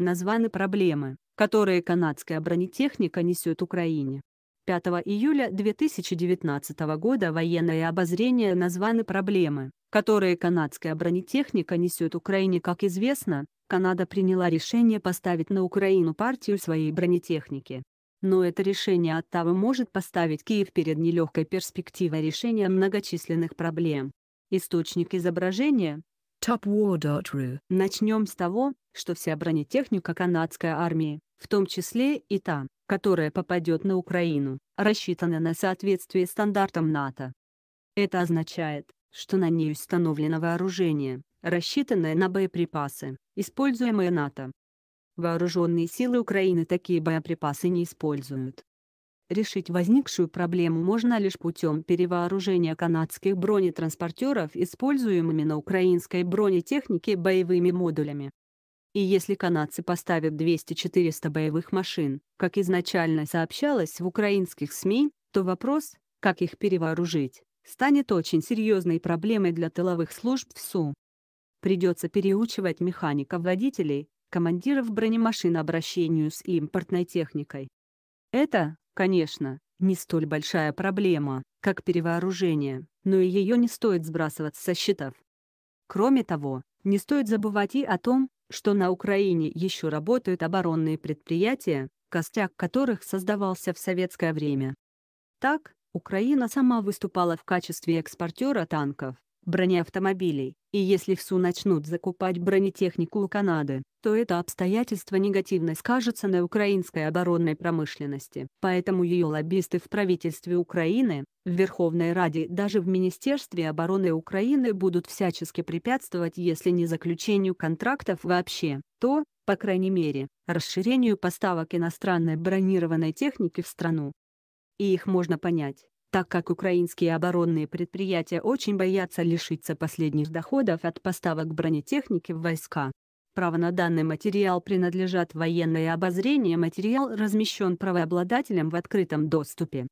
Названы проблемы, которые канадская бронетехника несет Украине. 5 июля 2019 года военное обозрение названы проблемы, которые канадская бронетехника несет Украине. Как известно, Канада приняла решение поставить на Украину партию своей бронетехники. Но это решение Оттавы может поставить Киев перед нелегкой перспективой решения многочисленных проблем. Источник изображения – topwar.ru Начнем с того, что вся бронетехника канадской армии, в том числе и та, которая попадет на Украину, рассчитана на соответствие стандартам НАТО. Это означает, что на ней установлено вооружение, рассчитанное на боеприпасы, используемые НАТО. Вооруженные силы Украины такие боеприпасы не используют. Решить возникшую проблему можно лишь путем перевооружения канадских бронетранспортеров используемыми на украинской бронетехнике боевыми модулями. И если канадцы поставят 200-400 боевых машин, как изначально сообщалось в украинских СМИ, то вопрос, как их перевооружить, станет очень серьезной проблемой для тыловых служб в СУ. Придется переучивать механиков-водителей, командиров бронемашин обращению с импортной техникой. Это, конечно, не столь большая проблема, как перевооружение, но и ее не стоит сбрасывать со счетов. Кроме того, не стоит забывать и о том, что на Украине еще работают оборонные предприятия, костяк которых создавался в советское время. Так, Украина сама выступала в качестве экспортера танков, бронеавтомобилей, и если всю начнут закупать бронетехнику у Канады, то это обстоятельство негативно скажется на украинской оборонной промышленности. Поэтому ее лоббисты в правительстве Украины, в Верховной Раде и даже в Министерстве обороны Украины будут всячески препятствовать если не заключению контрактов вообще, то, по крайней мере, расширению поставок иностранной бронированной техники в страну. И их можно понять так как украинские оборонные предприятия очень боятся лишиться последних доходов от поставок бронетехники в войска. Право на данный материал принадлежат военное обозрение материал размещен правообладателем в открытом доступе.